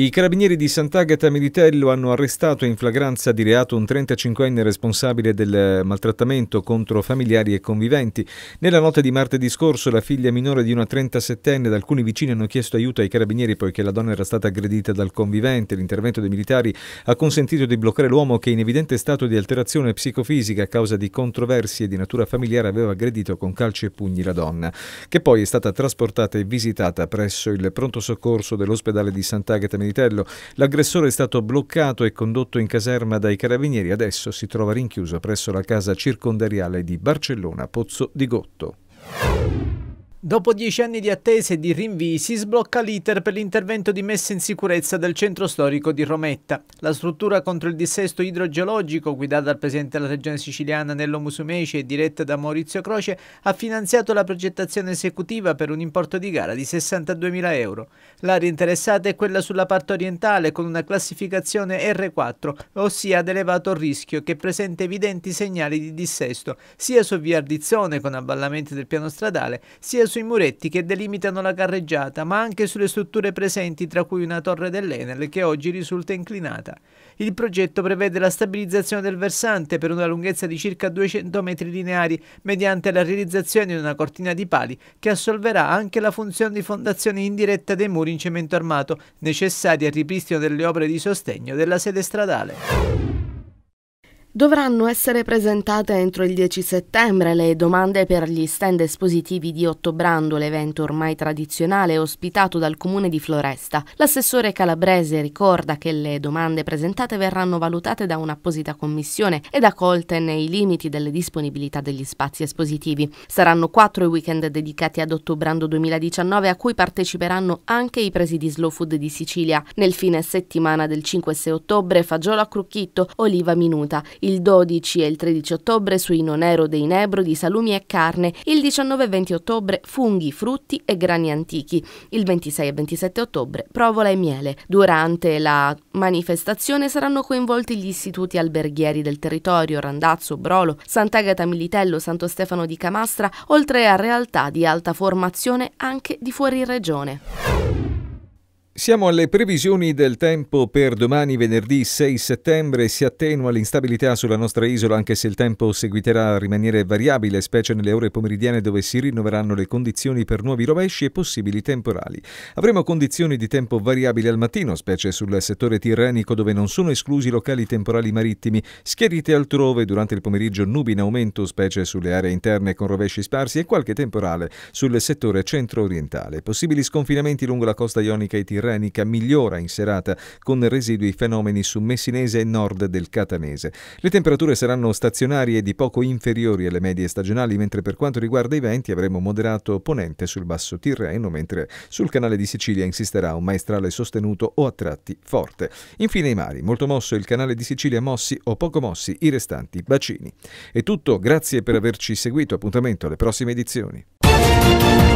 I carabinieri di Sant'Agata Militello hanno arrestato in flagranza di reato un 35enne responsabile del maltrattamento contro familiari e conviventi. Nella notte di martedì scorso la figlia minore di una 37enne ed alcuni vicini hanno chiesto aiuto ai carabinieri poiché la donna era stata aggredita dal convivente. L'intervento dei militari ha consentito di bloccare l'uomo che in evidente stato di alterazione psicofisica a causa di controversie di natura familiare aveva aggredito con calci e pugni la donna, che poi è stata trasportata e visitata presso il pronto soccorso dell'ospedale di Sant'Agata Militello Militello. L'aggressore è stato bloccato e condotto in caserma dai carabinieri. Adesso si trova rinchiuso presso la casa circondariale di Barcellona, Pozzo di Gotto. Dopo dieci anni di attese e di rinvii si sblocca l'iter per l'intervento di messa in sicurezza del centro storico di Rometta. La struttura contro il dissesto idrogeologico, guidata dal presidente della regione siciliana Nello Musumeci e diretta da Maurizio Croce, ha finanziato la progettazione esecutiva per un importo di gara di 62.000 euro. L'area interessata è quella sulla parte orientale con una classificazione R4, ossia ad elevato rischio, che presenta evidenti segnali di dissesto, sia su via Ardizione, con avvallamenti del piano stradale, sia sui muretti che delimitano la carreggiata, ma anche sulle strutture presenti, tra cui una torre dell'Enel che oggi risulta inclinata. Il progetto prevede la stabilizzazione del versante per una lunghezza di circa 200 metri lineari mediante la realizzazione di una cortina di pali che assolverà anche la funzione di fondazione indiretta dei muri in cemento armato necessari al ripristino delle opere di sostegno della sede stradale. Dovranno essere presentate entro il 10 settembre le domande per gli stand espositivi di Ottobrando, l'evento ormai tradizionale ospitato dal comune di Floresta. L'assessore calabrese ricorda che le domande presentate verranno valutate da un'apposita commissione ed accolte nei limiti delle disponibilità degli spazi espositivi. Saranno quattro i weekend dedicati ad Ottobrando 2019 a cui parteciperanno anche i presi di Slow Food di Sicilia. Nel fine settimana del 5 6 ottobre fagiolo a Crucchitto, oliva minuta il 12 e il 13 ottobre sui Nonero dei nebro di salumi e carne, il 19 e 20 ottobre funghi, frutti e grani antichi, il 26 e 27 ottobre provola e miele. Durante la manifestazione saranno coinvolti gli istituti alberghieri del territorio Randazzo, Brolo, Sant'Agata Militello, Santo Stefano di Camastra, oltre a realtà di alta formazione anche di fuori regione. Siamo alle previsioni del tempo per domani venerdì 6 settembre. Si attenua l'instabilità sulla nostra isola anche se il tempo seguiterà a rimanere variabile, specie nelle ore pomeridiane dove si rinnoveranno le condizioni per nuovi rovesci e possibili temporali. Avremo condizioni di tempo variabile al mattino, specie sul settore tirrenico dove non sono esclusi locali temporali marittimi, schierite altrove durante il pomeriggio nubi in aumento, specie sulle aree interne con rovesci sparsi e qualche temporale sul settore centro-orientale. Possibili sconfinamenti lungo la costa ionica e tirrenica tirrenica migliora in serata con residui fenomeni su Messinese e nord del Catanese. Le temperature saranno stazionarie e di poco inferiori alle medie stagionali, mentre per quanto riguarda i venti avremo moderato ponente sul basso Tirreno, mentre sul canale di Sicilia insisterà un maestrale sostenuto o a tratti forte. Infine i mari, molto mosso il canale di Sicilia mossi o poco mossi i restanti bacini. È tutto, grazie per averci seguito, appuntamento alle prossime edizioni.